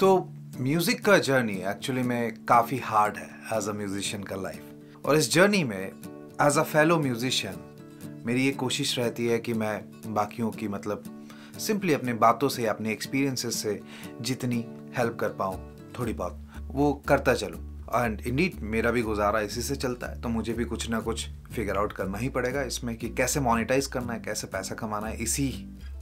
तो म्यूज़िक का journey actually में काफ़ी हार्ड है एज अ म्यूजिशियन का लाइफ और इस जर्नी में एज अ फेलो म्यूजिशियन मेरी ये कोशिश रहती है कि मैं बाकियों की मतलब सिंपली अपने बातों से अपने एक्सपीरियंसेस से जितनी हेल्प कर पाऊँ थोड़ी बहुत वो करता चलूँ एंड इंडीड मेरा भी गुजारा इसी से चलता है तो मुझे भी कुछ ना कुछ फिगर आउट करना ही पड़ेगा इसमें कि कैसे मोनिटाइज करना है कैसे पैसा कमाना है इसी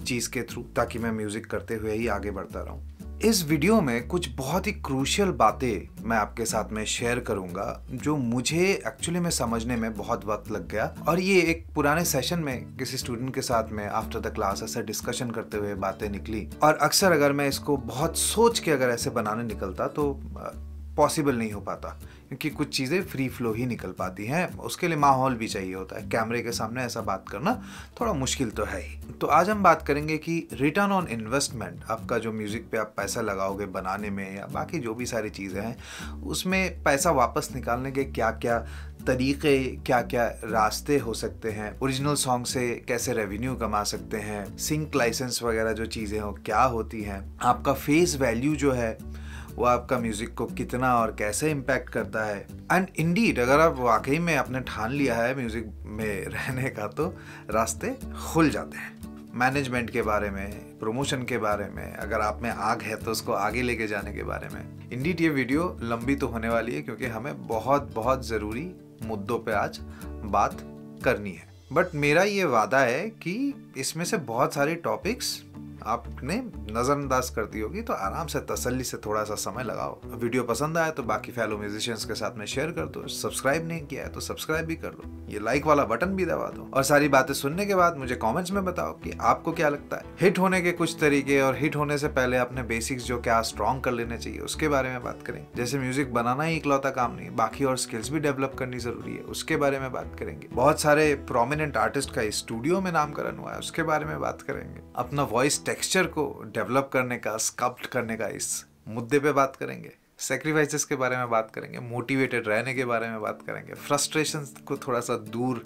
चीज़ के थ्रू ताकि मैं म्यूज़िक करते हुए ही आगे बढ़ता रहूँ इस वीडियो में कुछ बहुत ही क्रूशियल बातें मैं आपके साथ में शेयर करूंगा जो मुझे एक्चुअली में समझने में बहुत वक्त लग गया और ये एक पुराने सेशन में किसी स्टूडेंट के साथ में आफ्टर द क्लास ऐसे डिस्कशन करते हुए बातें निकली और अक्सर अगर मैं इसको बहुत सोच के अगर ऐसे बनाने निकलता तो पॉसिबल नहीं हो पाता क्योंकि कुछ चीज़ें फ्री फ्लो ही निकल पाती हैं उसके लिए माहौल भी चाहिए होता है कैमरे के सामने ऐसा बात करना थोड़ा मुश्किल तो है ही तो आज हम बात करेंगे कि रिटर्न ऑन इन्वेस्टमेंट आपका जो म्यूज़िक पे आप पैसा लगाओगे बनाने में या बाकी जो भी सारी चीज़ें हैं उसमें पैसा वापस निकालने के क्या क्या तरीके क्या क्या रास्ते हो सकते हैं ओरिजिनल सॉन्ग से कैसे रेवेन्यू कमा सकते हैं सिंक लाइसेंस वगैरह जो चीज़ें हो क्या होती हैं आपका फेस वैल्यू जो है वो आपका म्यूजिक को कितना और कैसे इम्पैक्ट करता है एंड इंडीड अगर आप वाकई में आपने ठान लिया है म्यूजिक में रहने का तो रास्ते खुल जाते हैं मैनेजमेंट के बारे में प्रमोशन के बारे में अगर आप में आग है तो उसको आगे लेके जाने के बारे में इंडीड ये वीडियो लंबी तो होने वाली है क्योंकि हमें बहुत बहुत ज़रूरी मुद्दों पे आज बात करनी है बट मेरा ये वादा है कि इसमें से बहुत सारे टॉपिक्स आपने नज़रअंदाज कर दी होगी तो आराम से तसल्ली से थोड़ा सा समय लगाओ वीडियो पसंद आया तो बाकी फैलो म्यूजिशियंस के साथ में शेयर कर दो सब्सक्राइब नहीं किया है तो सब्सक्राइब भी कर लो ये लाइक वाला बटन भी दबा दो और सारी बातें सुनने के बाद मुझे कॉमेंट्स में बताओ कि आपको क्या लगता है हिट होने के कुछ तरीके और हिट होने से पहले अपने बेसिक्स जो क्या स्ट्रॉन्ग कर लेने चाहिए उसके बारे में बात करें जैसे म्यूजिक बनाना ही इकलौता काम नहीं बाकी और स्किल्स भी डेवलप करनी जरूरी है उसके बारे में बात करेंगे बहुत सारे प्रोमिनेंट आर्टिस्ट का स्टूडियो में नामकरण हुआ है उसके बारे में बात करेंगे अपना वॉइस टेक्सचर को डेवलप करने का स्कप्ट करने का इस मुद्दे पे बात करेंगे सेक्रीफाइसेस के बारे में बात करेंगे मोटिवेटेड रहने के बारे में बात करेंगे फ्रस्ट्रेशन को थोड़ा सा दूर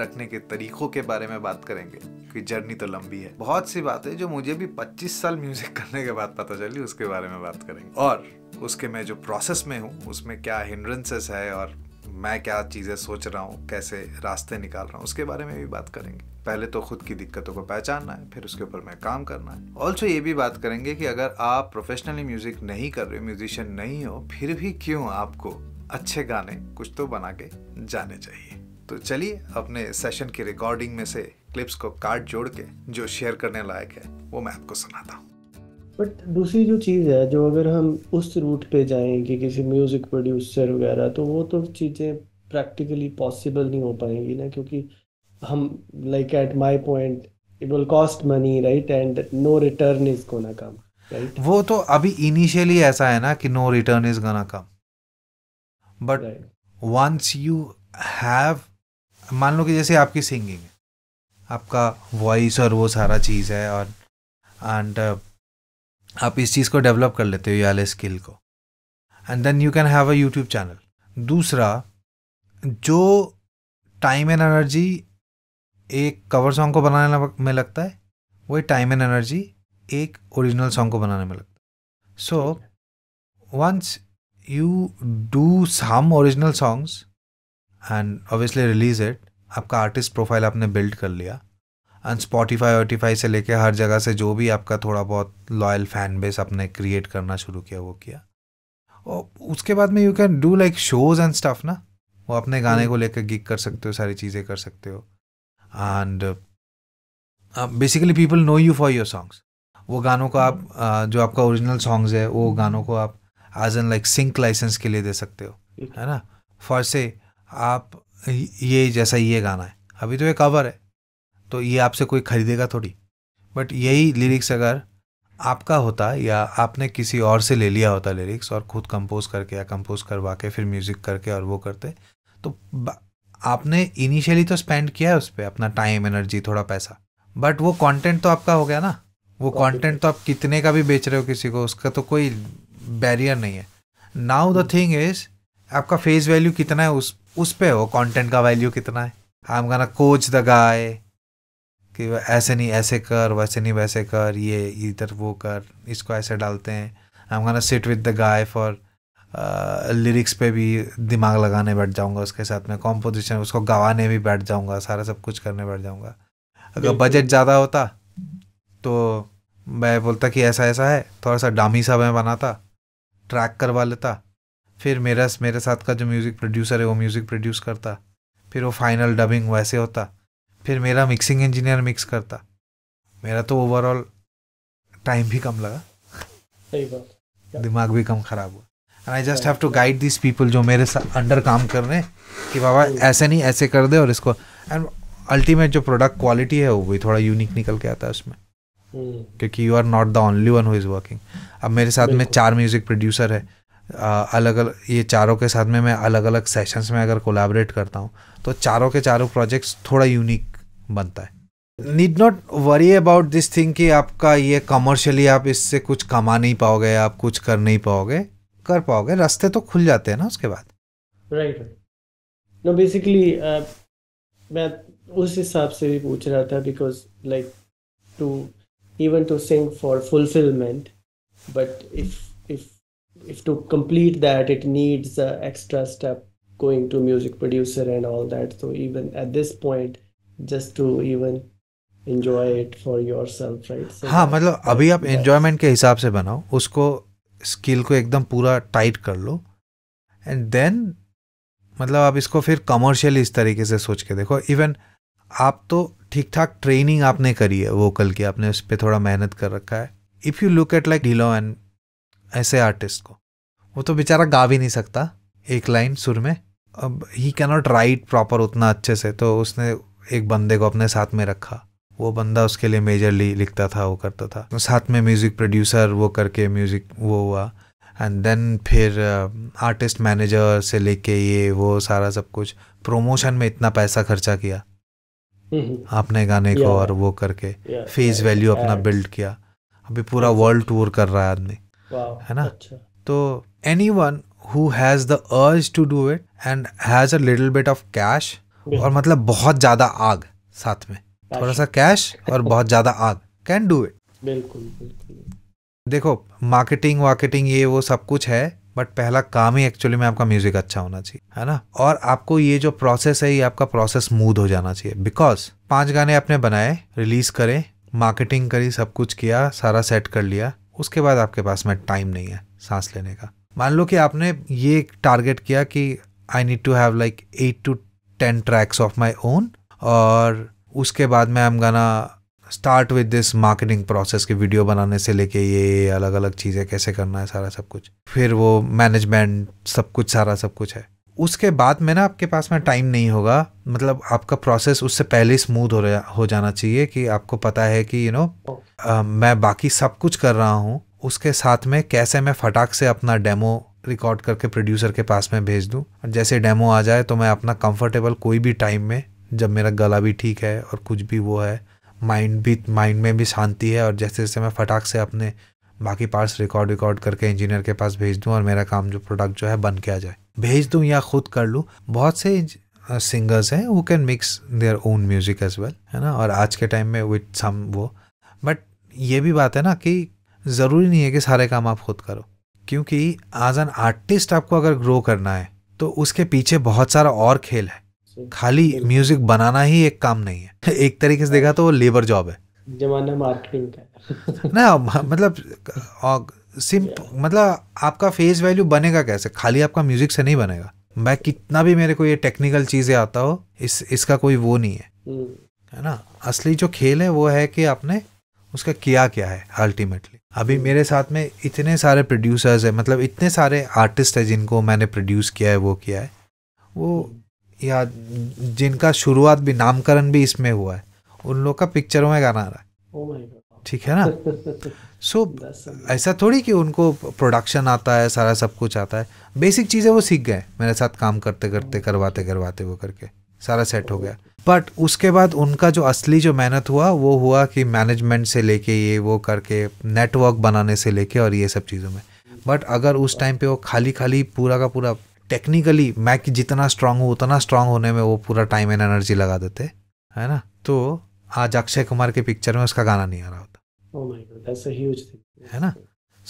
रखने के तरीकों के बारे में बात करेंगे कि जर्नी तो लंबी है बहुत सी बातें जो मुझे भी 25 साल म्यूजिक करने के बाद पता चली उसके बारे में बात करेंगे और उसके मैं जो प्रोसेस में हूँ उसमें क्या हिंड्रेंसेस है और मैं क्या चीज़ें सोच रहा हूँ कैसे रास्ते निकाल रहा हूँ उसके बारे में भी बात करेंगे पहले तो खुद की दिक्कतों को पहचानना है फिर उसके ऊपर मैं काम करना है ऑल्सो ये भी बात करेंगे कि अगर आप प्रोफेशनली म्यूजिक नहीं कर रहे म्यूजिशियन नहीं हो फिर भी क्यों आपको अच्छे गाने कुछ तो बना के जाने चाहिए तो चलिए अपने सेशन की रिकॉर्डिंग में से क्लिप्स को काट जोड़ के जो शेयर करने लायक है वो मैं आपको सुनाता हूँ बट दूसरी जो चीज़ है जो अगर हम उस रूट पे जाएं कि किसी म्यूज़िक प्रोड्यूसर वगैरह तो वो तो चीज़ें प्रैक्टिकली पॉसिबल नहीं हो पाएंगी ना क्योंकि हम like at my point it will cost money right and no return is gonna come right वो तो अभी इनिशियली ऐसा है ना कि no return is gonna come but once you have मान लो कि जैसे आपकी सिंगिंग है आपका वॉइस और वो सारा चीज़ है और एंड आप इस चीज़ को डेवलप कर लेते हो ये वाले स्किल को and then you can have a YouTube channel दूसरा जो टाइम एंड एनर्जी एक कवर सॉन्ग को बनाने में लगता है वही टाइम एंड एनर्जी एक ओरिजिनल सॉन्ग को बनाने में लगता है so once you do some original songs and obviously release it आपका आर्टिस्ट प्रोफाइल आपने बिल्ड कर लिया स्पॉटिफाई वॉटिफाई से लेके हर जगह से जो भी आपका थोड़ा बहुत लॉयल फैन बेस आपने क्रिएट करना शुरू किया वो किया और उसके बाद में you can do like shows and stuff ना वो अपने गाने hmm. को लेकर गिग कर सकते हो सारी चीज़ें कर सकते हो and basically people know you for your songs वो गानों को आप hmm. uh, जो आपका ओरिजिनल सॉन्ग्स है वो hmm. गानों को आप as an like sync license के लिए दे सकते हो है ना फॉर से आप ये जैसा ये गाना है अभी तो ये कवर है तो ये आपसे कोई खरीदेगा थोड़ी बट यही लिरिक्स अगर आपका होता या आपने किसी और से ले लिया होता लिरिक्स और खुद कंपोज करके या कंपोज करवा के फिर म्यूज़िक करके और वो करते तो आपने इनिशियली तो स्पेंड किया है उस पर अपना टाइम एनर्जी थोड़ा पैसा बट वो कंटेंट तो आपका हो गया ना वो कंटेंट तो आप कितने का भी बेच रहे हो किसी को उसका तो कोई बैरियर नहीं है नाउ द थिंग इज आपका फेस वैल्यू कितना है उस उस पर हो कॉन्टेंट का वैल्यू कितना है I am gonna coach the guy कि ऐसे नहीं ऐसे कर वैसे नहीं वैसे कर ये इधर वो कर इसको ऐसे डालते हैं I am gonna sit with the guy for lyrics पे भी दिमाग लगाने बैठ जाऊंगा उसके साथ में कॉम्पोजिशन उसको गवाने भी बैठ जाऊंगा सारा सब कुछ करने बैठ जाऊंगा अगर बजट ज़्यादा होता तो मैं बोलता कि ऐसा ऐसा है थोड़ा सा डामी सा मैं बनाता ट्रैक करवा लेता फिर मेरा मेरे साथ का जो म्यूज़िक प्रोड्यूसर है वो म्यूज़िक प्रोड्यूस करता फिर वो फाइनल डबिंग वैसे होता फिर मेरा मिक्सिंग इंजीनियर मिक्स करता मेरा तो ओवरऑल टाइम भी कम लगा सही बात दिमाग भी कम खराब हुआ and I just have to guide this people जो मेरे साथ अंडर काम कर रहे हैं कि बाबा ऐसे नहीं ऐसे कर दे और इसको एंड अल्टीमेट जो प्रोडक्ट क्वालिटी है वो भी थोड़ा यूनिक निकल के आता है उसमें हम्म। क्योंकि you are not the only one who is working अब मेरे साथ में चार म्यूज़िक प्रोड्यूसर है आ, अलग अलग ये चारों के साथ में मैं अलग अलग सेशंस में अगर कोलाबरेट करता हूँ तो चारों के चारों प्रोजेक्ट्स थोड़ा यूनिक बनता है need not worry about this thing कि आपका ये कमर्शियली आप इससे कुछ कमा नहीं पाओगे आप कुछ कर नहीं पाओगे कर पाओगे रास्ते तो खुल जाते हैं ना उसके बाद राइट नो बेसिकली मैं उस हिसाब से भी पूछ रहा था because like to even to sing for fulfilment but if if if to complete that it needs extra step going to music producer and all that so even at this point just to even enjoy it for yourself right so हाँ मतलब अभी आप enjoyment के हिसाब से बनाओ उसको skill को एकदम पूरा टाइट कर लो एंड देन मतलब आप इसको फिर कमर्शियल इस तरीके से सोच के देखो इवन आप तो ठीक ठाक ट्रेनिंग आपने करी है वोकल की आपने उस पर थोड़ा मेहनत कर रखा है if you look at like Dhillon and ऐसे आर्टिस्ट को वो तो बेचारा गा भी नहीं सकता एक लाइन सुर में अब ही कैनॉट राइट प्रॉपर उतना अच्छे से तो उसने एक बंदे को अपने साथ में रखा वो बंदा उसके लिए मेजरली लिखता था वो करता था तो साथ में म्यूज़िक प्रोड्यूसर वो करके म्यूज़िक वो हुआ एंड देन फिर आर्टिस्ट uh, मैनेजर से लेके ये वो सारा सब कुछ प्रोमोशन में इतना पैसा खर्चा किया आपने गाने को और वो करके फेस वैल्यू अपना बिल्ड किया अभी पूरा वर्ल्ड टूर कर रहा है आदमी है ना अच्छा। तो anyone who has the urge to do it and has a little bit of cash और मतलब बहुत ज्यादा आग साथ में थोड़ा सा कैश और बहुत ज्यादा आग कैन डू इट बिल्कुल देखो मार्केटिंग वार्केटिंग ये वो सब कुछ है बट पहला काम ही एक्चुअली में आपका म्यूजिक अच्छा होना चाहिए है ना और आपको ये जो प्रोसेस है ये आपका प्रोसेस स्मूद हो जाना चाहिए बिकॉज पांच गाने आपने बनाए रिलीज करे मार्केटिंग करी सब कुछ किया सारा सेट कर लिया उसके बाद आपके पास में टाइम नहीं है सांस लेने का मान लो कि आपने ये टारगेट किया कि I need to have like eight to ten tracks of my own और उसके बाद मैं am gonna start with this marketing process की वीडियो बनाने से लेके ये अलग अलग चीज़ें कैसे करना है सारा सब कुछ फिर वो मैनेजमेंट सब कुछ सारा सब कुछ है उसके बाद में ना आपके पास में टाइम नहीं होगा मतलब आपका प्रोसेस उससे पहले स्मूथ हो रहा हो जाना चाहिए कि आपको पता है कि यू you नो know, मैं बाकी सब कुछ कर रहा हूँ उसके साथ में कैसे मैं फटाक से अपना डेमो रिकॉर्ड करके प्रोड्यूसर के पास में भेज दूँ और जैसे डेमो आ जाए तो मैं अपना कंफर्टेबल कोई भी टाइम में जब मेरा गला भी ठीक है और कुछ भी वो है माइंड भी माइंड में भी शांति है और जैसे जैसे मैं फटाक से अपने बाकी पार्ट्स रिकॉर्ड रिकॉर्ड करके इंजीनियर के पास भेज दूँ और मेरा काम जो प्रोडक्ट जो है बन के आ जाए भेज दूँ या ख़ुद कर लूँ बहुत से सिंगर्स हैं वो can mix their own music as well है ना और आज के टाइम में विथ सम वो बट ये भी बात है ना कि ज़रूरी नहीं है कि सारे काम आप खुद करो क्योंकि एज एन आर्टिस्ट आपको अगर ग्रो करना है तो उसके पीछे बहुत सारा और खेल है खाली म्यूजिक बनाना ही एक काम नहीं है एक तरीके से देखा तो लेबर जॉब है जमाना मार्केटिंग का ना मतलब सिंप मतलब आपका फेस वैल्यू बनेगा कैसे खाली आपका म्यूजिक से नहीं बनेगा मैं कितना भी मेरे को ये टेक्निकल चीज़ें आता हो इस इसका कोई वो नहीं है हम्म। है ना असली जो खेल है वो है कि आपने उसका किया क्या है अल्टीमेटली अभी मेरे साथ में इतने सारे प्रोड्यूसर्स हैं मतलब इतने सारे आर्टिस्ट हैं जिनको मैंने प्रोड्यूस किया है वो किया है वो या जिनका शुरुआत भी नामकरण भी इसमें हुआ है उन लोग का पिक्चरों में गाना आ रहा है oh ठीक है ना सो so, ऐसा थोड़ी कि उनको प्रोडक्शन आता है सारा सब कुछ आता है बेसिक चीज़ें वो सीख गए मेरे साथ काम करते करते करवाते करवाते वो करके सारा सेट हो गया बट उसके बाद उनका जो असली जो मेहनत हुआ वो हुआ कि मैनेजमेंट से लेके ये वो करके नेटवर्क बनाने से लेके और ये सब चीज़ों में बट अगर उस टाइम पे वो खाली खाली पूरा का पूरा टेक्निकली मैं कि जितना स्ट्रांग हूँ उतना स्ट्रांग होने में वो पूरा टाइम एंड एनर्जी लगा देते है ना तो आज अक्षय कुमार के पिक्चर में उसका गाना नहीं आ रहा होता oh है ना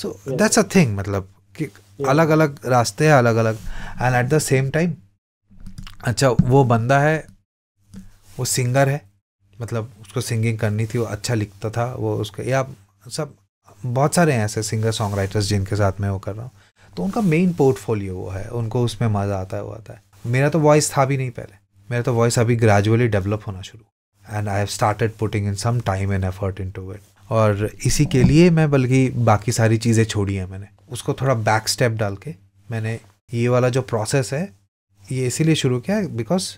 सो दैट्स अ थिंग मतलब कि yeah. अलग अलग रास्ते हैं अलग अलग and at the same time अच्छा वो बंदा है वो सिंगर है मतलब उसको सिंगिंग करनी थी वो अच्छा लिखता था वो उसके या सब बहुत सारे हैं ऐसे सिंगर सॉन्ग राइटर्स जिनके साथ मैं वो कर रहा हूँ तो उनका मेन पोर्टफोलियो वो है उनको उसमें मज़ा आता है वो आता है मेरा तो वॉइस था भी नहीं पहले मेरा तो वॉइस अभी ग्रेजुअली डेवलप होना शुरू and I have started putting in some time and effort into it और इसी के लिए मैं बल्कि बाकी सारी चीज़ें छोड़ी हैं मैंने उसको थोड़ा बैक स्टेप डाल के मैंने ये वाला जो प्रोसेस है ये इसीलिए शुरू किया बिकॉज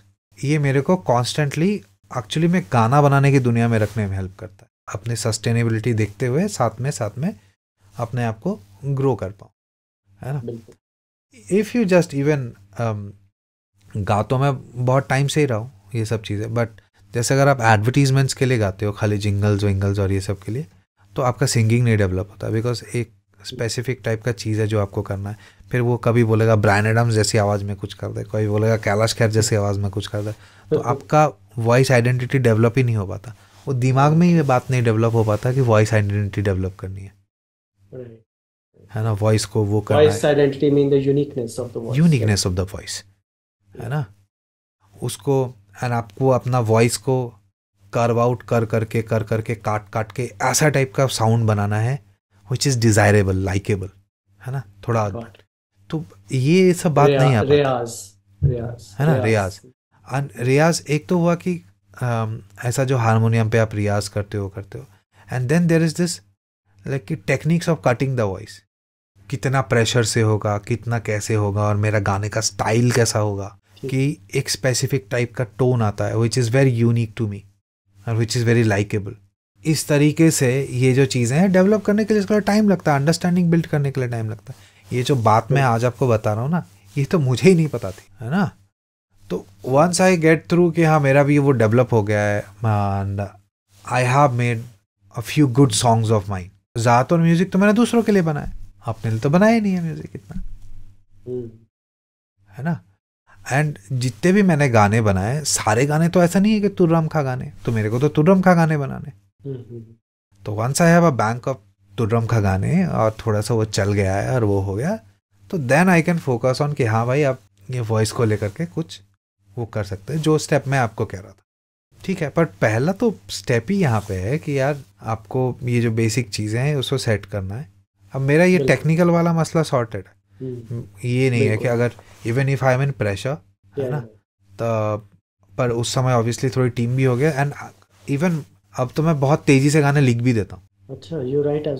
ये मेरे को कॉन्स्टेंटली एक्चुअली में गाना बनाने की दुनिया में रखने में हेल्प करता है अपनी सस्टेनेबिलिटी देखते हुए साथ में साथ में अपने आप को ग्रो कर पाऊँ है ना इफ़ यू जस्ट इवन गा तो मैं बहुत टाइम से ही रहा हूँ ये सब चीज़ें बट जैसे अगर आप एडवर्टीजमेंट्स के लिए गाते हो खाली जिंगल्स विंगल्स और ये सब के लिए तो आपका सिंगिंग नहीं डेवलप होता बिकॉज एक स्पेसिफिक टाइप का चीज़ है जो आपको करना है फिर वो कभी बोलेगा ब्रायन जैसी आवाज़ में कुछ कर दे कभी बोलेगा कैलाश खैर जैसी आवाज़ में कुछ कर दे तो आपका वॉइस आइडेंटिटी डेवलप ही नहीं हो पाता वो दिमाग में ही ये बात नहीं डेवलप हो पाता कि वॉइस आइडेंटिटी डेवलप करनी है है ना वॉइस को वो करना है uniqueness of the voice uniqueness of the voice है ना उसको एंड आपको अपना वॉइस को कर्व आउट कर करके कर करके काट काट के ऐसा टाइप का साउंड बनाना है विच इज डिजायरेबल लाइकेबल है ना थोड़ा तो ये सब बात नहीं आ रियाज है ना रियाज रियाज एक तो हुआ कि ऐसा जो हारमोनियम पे आप रियाज करते हो करते हो and then there is this like कि techniques of cutting the voice कितना प्रेशर से होगा कितना कैसे होगा और मेरा गाने का स्टाइल कैसा होगा कि एक स्पेसिफिक टाइप का टोन आता है which is very unique to me और विच इज़ वेरी लाइकेबल इस तरीके से ये जो चीज़ें हैं डेवलप करने के लिए इसका टाइम लगता है अंडरस्टैंडिंग बिल्ड करने के लिए टाइम लगता है ये जो बात मैं आज आपको बता रहा हूँ ना ये तो मुझे ही नहीं पता थी है ना तो वंस आई गेट थ्रू कि हाँ मेरा भी वो डेवलप हो गया है and I have made a few good songs of mind ज़्यादातर म्यूज़िक तो मैंने दूसरों के लिए बनाया अपने लिए तो बनाया ही नहीं है म्यूज़िक इतना हम्म। है ना एंड जितने भी मैंने गाने बनाए सारे गाने तो ऐसा नहीं है कि तुर्रम खा गाने तो मेरे को तो तुर्रम खा गाने बनाने तो once I have a bank of तुर्रम गाने और थोड़ा सा वो चल गया है और वो हो गया तो then I can focus on कि हाँ भाई आप ये वॉइस को लेकर के कुछ वो कर सकते हैं जो स्टेप मैं आपको कह रहा था ठीक है पर पहला तो स्टेप ही यहाँ पे है कि यार आपको ये जो बेसिक चीज़ें हैं उसको सेट करना है अब मेरा ये टेक्निकल वाला मसला सॉर्टेड है हम्म। ये नहीं है कि अगर even if I am pressure है ना तो पर उस समय ऑब्वियसली थोड़ी टीम भी हो गया एंड इवन अब तो मैं बहुत तेजी से गाने लिख भी देता हूँ अच्छा यू राइट एज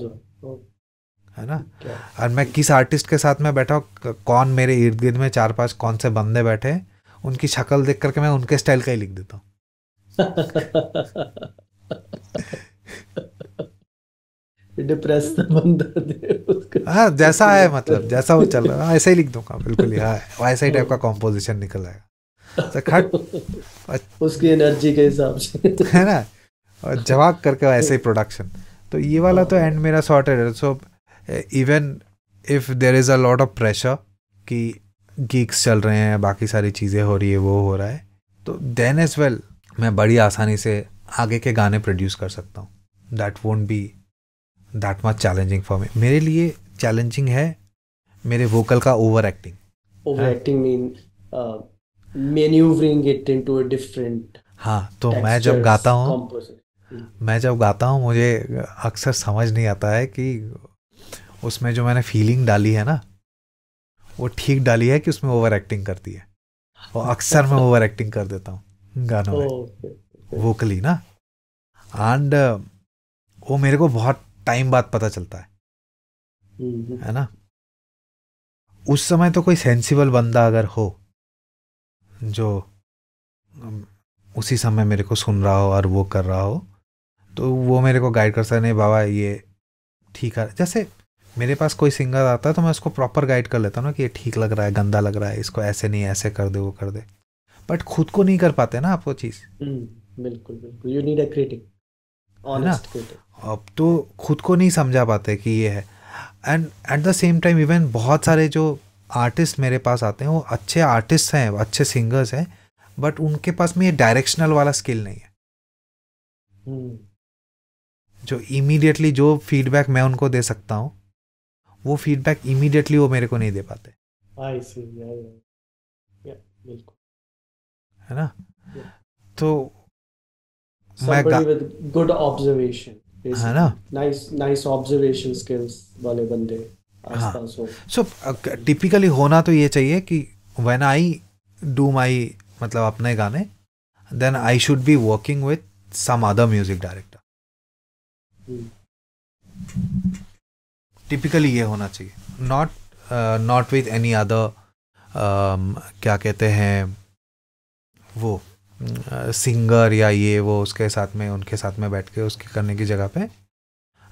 है ना okay. और मैं किस आर्टिस्ट के साथ में बैठा हूँ कौन मेरे इर्द गिर्द में चार पांच कौन से बंदे बैठे हैं उनकी शक्ल देख करके मैं उनके स्टाइल का ही लिख देता हूँ हाँ जैसा है मतलब जैसा वो चल रहा है हाँ, ऐसा ही लिख दूंगा बिल्कुल हाँ वैसा ही टाइप का कॉम्पोजिशन निकल आएगा तो खट उसकी एनर्जी के हिसाब से है ना जवाब करके ऐसे ही प्रोडक्शन तो ये वाला तो एंड मेरा सॉर्टेड है so even if there is a lot of pressure कि गीक्स चल रहे हैं बाकी सारी चीज़ें हो रही है वो हो रहा है तो देन एज वेल मैं बड़ी आसानी से आगे के गाने प्रोड्यूस कर सकता हूँ that won't be that much challenging for me मेरे लिए चैलेंजिंग है मेरे वोकल का over acting over acting mean manoeuvring it into a different हाँ तो मैं जब गाता हूँ मैं जब गाता हूँ मुझे अक्सर समझ नहीं आता है कि उसमें जो मैंने फीलिंग डाली है ना वो ठीक डाली है कि उसमें ओवर एक्टिंग करती है और अक्सर मैं ओवर एक्टिंग कर देता हूँ गानों में वोकली ना एंड वो मेरे को बहुत टाइम बाद पता चलता है mm-hmm. है ना उस समय तो कोई सेंसिबल बंदा अगर हो जो उसी समय मेरे को सुन रहा हो और वो कर रहा हो तो वो मेरे को गाइड करता नहीं बाबा ये ठीक है जैसे मेरे पास कोई सिंगर आता है तो मैं उसको प्रॉपर गाइड कर लेता हूँ ना कि ये ठीक लग रहा है गंदा लग रहा है इसको ऐसे नहीं ऐसे कर दे वो कर दे बट खुद को नहीं कर पाते ना आप वो चीज़ हम्म, बिल्कुल बिल्कुल यू नीड अ क्रिटिक ना अब तो खुद को नहीं समझा पाते कि ये है and at the same time even बहुत सारे जो आर्टिस्ट मेरे पास आते हैं वो अच्छे आर्टिस्ट हैं अच्छे सिंगर्स हैं बट उनके पास में ये डायरेक्शनल वाला स्किल नहीं है हम्म। जो इमीडिएटली जो फीडबैक मैं उनको दे सकता हूँ वो फीडबैक इमीडिएटली वो मेरे को नहीं दे पाते आई सी बिल्कुल है ना तो गुड ऑब्जर्वेशन है ना नाइस नाइस ऑब्जर्वेशन स्किल्स वाले बंदे हाँ। सो टिपिकली होना तो ये चाहिए कि व्हेन आई डू माय मतलब अपने गाने then I should be working with some other music director typically ये होना चाहिए not not with any other क्या कहते हैं वो सिंगर uh, या ये वो उसके साथ में उनके साथ में बैठ के उसके करने की जगह पे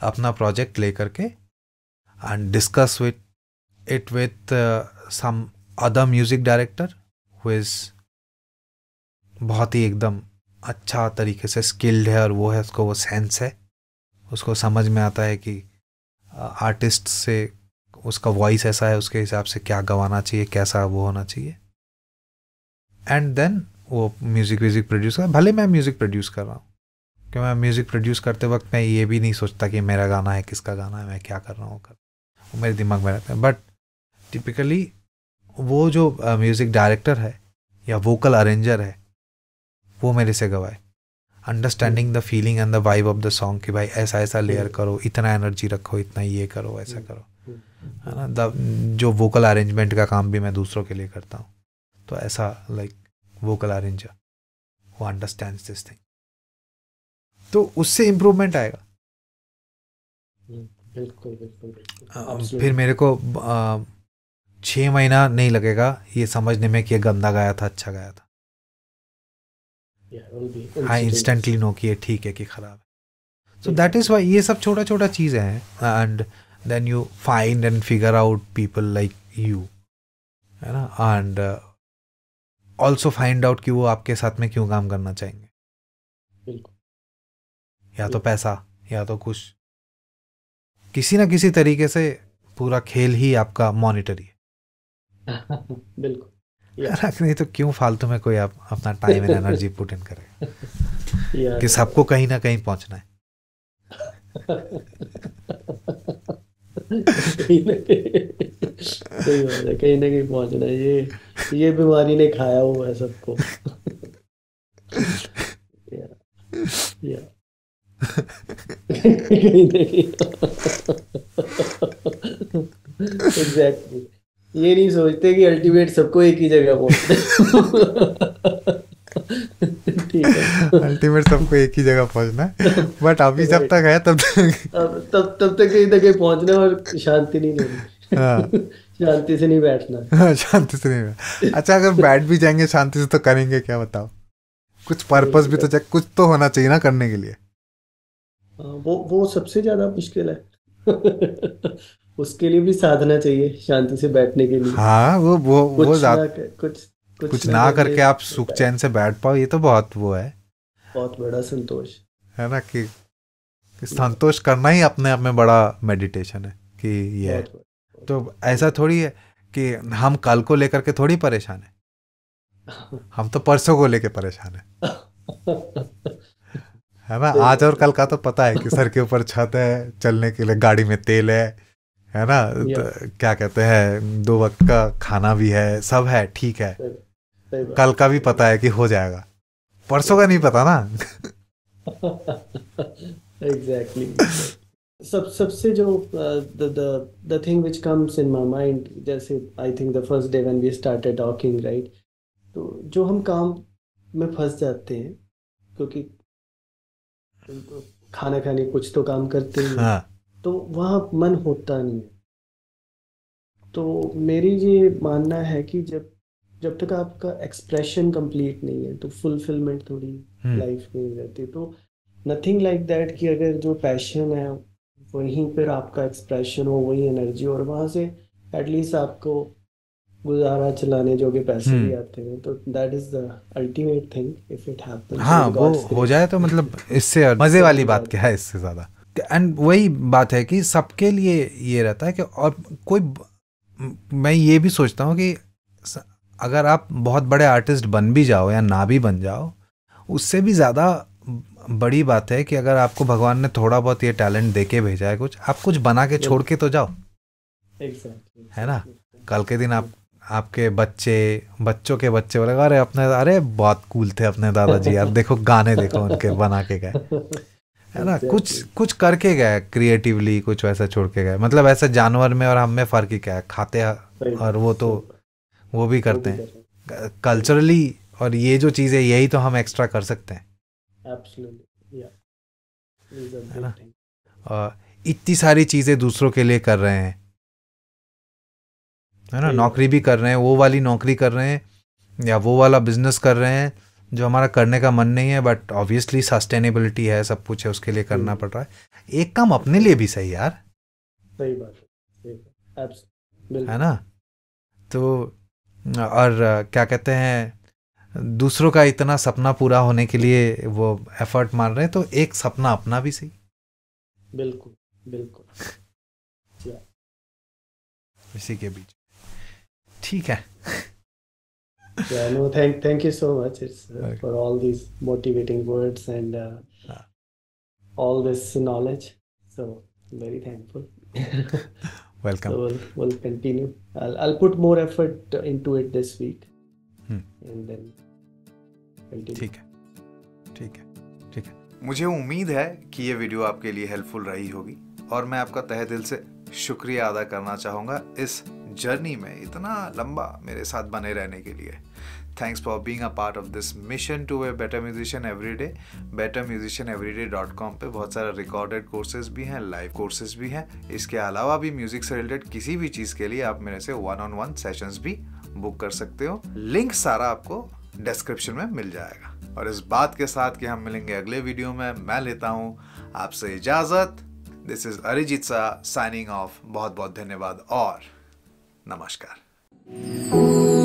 अपना प्रोजेक्ट ले करके and discuss with it with some other music director who is बहुत ही एकदम अच्छा तरीके से स्किल्ड है और वो है उसको वो सेंस है उसको समझ में आता है कि आर्टिस्ट से उसका वॉइस ऐसा है उसके हिसाब से क्या गवाना चाहिए कैसा वो होना चाहिए एंड देन वो म्यूज़िक व्यूज़िक प्रोड्यूस कर भले मैं म्यूज़िक प्रोड्यूस कर रहा हूँ क्यों मैं म्यूज़िक प्रोड्यूस करते वक्त मैं ये भी नहीं सोचता कि मेरा गाना है किसका गाना है मैं क्या कर रहा हूँ कर वो मेरे दिमाग में रहता है बट टिपिकली वो जो म्यूज़िक डायरेक्टर है या वोकल अरेंजर है वो मेरे से गवाए understanding the feeling and the vibe of the song कि भाई ऐसा ऐसा लेयर करो इतना एनर्जी रखो इतना ये करो ऐसा करो है ना द जो वोकल अरेंजमेंट का काम भी मैं दूसरों के लिए करता हूँ तो ऐसा लाइक वोकल अरेंजर वो अंडरस्टैंड दिस थिंग तो उससे इम्प्रूवमेंट आएगा बिल्कुल हाँ, फिर मेरे को छः महीना नहीं लगेगा ये समझने में कि गंदा गाया था अच्छा गाया था हाँ इंस्टेंटली नो किए ठीक है कि ख़राब है सो दैट इज़ वाई ये सब छोटा छोटा चीज़ें हैं and then you find and figure out people like you है ना एंड ऑल्सो फाइंड आउट कि वो आपके साथ में क्यों काम करना चाहेंगे या तो पैसा या तो कुछ किसी ना किसी तरीके से पूरा खेल ही आपका मॉनिटर ही है बिल्कुल रख नहीं तो क्यों फालतू में कोई आप अपना time and energy put in करे कि सबको कहीं ना कहीं पहुंचना है कहीं ना कहीं पहुंचना है ये ये बीमारी ने खाया हुआ है सबको या या कहीं ना कहीं एग्जैक्टली ये नहीं सोचते कि अल्टीमेट सबको एक ही जगह पहुंचना अल्टीमेट सबको एक ही जगह पहुंचना बट अभी जब तक है तब तक अब तब तब तक कहीं तक पहुंचना और शांति नहीं लेनी हाँ। शांति से नहीं बैठना हाँ, शांति से नहीं बैठना अच्छा अगर बैठ भी जाएंगे शांति से तो करेंगे क्या बताओ कुछ पर्पस भी तो चाहिए कुछ तो होना चाहिए ना करने के लिए हाँ, वो वो सबसे ज्यादा मुश्किल है उसके लिए भी साधना चाहिए शांति से बैठने के लिए हाँ वो वो कुछ वो ना, कुछ कुछ, कुछ ना, ना करके आप सुख चैन से बैठ पाओ ये तो बहुत वो है बहुत बड़ा संतोष है ना कि संतोष करना ही अपने आप में बड़ा मेडिटेशन है कि ये बहुत तो ऐसा थोड़ी है कि हम कल को लेकर के थोड़ी परेशान है हम तो परसों को लेकर परेशान है है ना आज और कल का तो पता है कि सर के ऊपर छत है चलने के लिए गाड़ी में तेल है है ना तो क्या कहते हैं दो वक्त का खाना भी है सब है ठीक है सही कल का भी पता है कि हो जाएगा परसों का नहीं पता ना एग्जैक्टली सब सबसे जो the thing which comes in my mind जैसे I think the first day when we started talking right तो जो हम काम में फंस जाते हैं क्योंकि खाना खाने कुछ तो काम करते हैं हाँ. तो वहाँ मन होता नहीं है तो मेरी ये मानना है कि जब जब तक आपका एक्सप्रेशन कंप्लीट नहीं है तो फुलफिलमेंट थोड़ी लाइफ हम्म। में रहती तो नथिंग लाइक दैट कि अगर जो पैशन है वहीं पर आपका एक्सप्रेशन हो वही एनर्जी और वहाँ से एटलीस्ट आपको गुजारा चलाने जो भी पैसे भी हम्म। आते हैं तो that is the ultimate thing if it happens हाँ वो हो जाए तो मतलब इससे मजे वाली बात क्या है इससे ज्यादा एंड वही बात है कि सबके लिए ये रहता है कि और कोई मैं ये भी सोचता हूँ कि अगर आप बहुत बड़े आर्टिस्ट बन भी जाओ या ना भी बन जाओ उससे भी ज़्यादा बड़ी बात है कि अगर आपको भगवान ने थोड़ा बहुत ये टैलेंट दे के भेजा है कुछ आप कुछ बना के छोड़ के तो जाओ है ना कल के दिन आप आपके बच्चे बच्चों के बच्चे बोले अरे अपने अरे बहुत कूल थे अपने दादाजी यार देखो गाने देखो उनके बना के गए है ना कुछ कुछ करके गए क्रिएटिवली कुछ वैसा छोड़ के गए मतलब ऐसा जानवर में और हम में फर्क ही क्या है खाते हैं और वो तो वो भी करते हैं कल्चरली और ये जो चीज़ है यही तो हम एक्स्ट्रा कर सकते हैं इतनी सारी चीज़ें दूसरों के लिए कर रहे हैं है ना नौकरी भी कर रहे हैं वो वाली नौकरी कर रहे हैं या वो वाला बिजनेस कर रहे हैं जो हमारा करने का मन नहीं है बट ऑब्वियसली सस्टेनेबिलिटी है सब कुछ है उसके लिए करना हम्म। पड़ रहा है एक काम अपने लिए भी सही यार सही बात है है ना तो और क्या कहते हैं दूसरों का इतना सपना पूरा होने के लिए वो एफर्ट मार रहे हैं तो एक सपना अपना भी सही बिल्कुल बिल्कुल इसी के बीच ठीक है yeah, no, thank thank you so much. It's uh, okay. for all these motivating words and uh, yeah. all this knowledge. So very thankful. Welcome. So we'll, we'll continue. I'll, I'll put more effort into it this week, hmm. and then continue. ठीक है, ठीक है, ठीक है. मुझे उम्मीद है कि ये वीडियो आपके लिए हेल्पफुल रही होगी और मैं आपका तहे दिल से शुक्रिया अदा करना चाहूँगा इस जर्नी में इतना लंबा मेरे साथ बने रहने के लिए thanks for being a part of this mission to a better musician every day better musician every day dot com पर बहुत सारे रिकॉर्डेड कोर्सेज भी हैं लाइव कोर्सेज भी हैं इसके अलावा भी म्यूजिक से रिलेटेड किसी भी चीज़ के लिए आप मेरे से वन ऑन वन सेशंस भी बुक कर सकते हो लिंक सारा आपको डिस्क्रिप्शन में मिल जाएगा और इस बात के साथ कि हम मिलेंगे अगले वीडियो में मैं लेता हूँ आपसे इजाज़त This is Arjitsa signing off. Bhad Bhad Dhanyavad or Namaskar.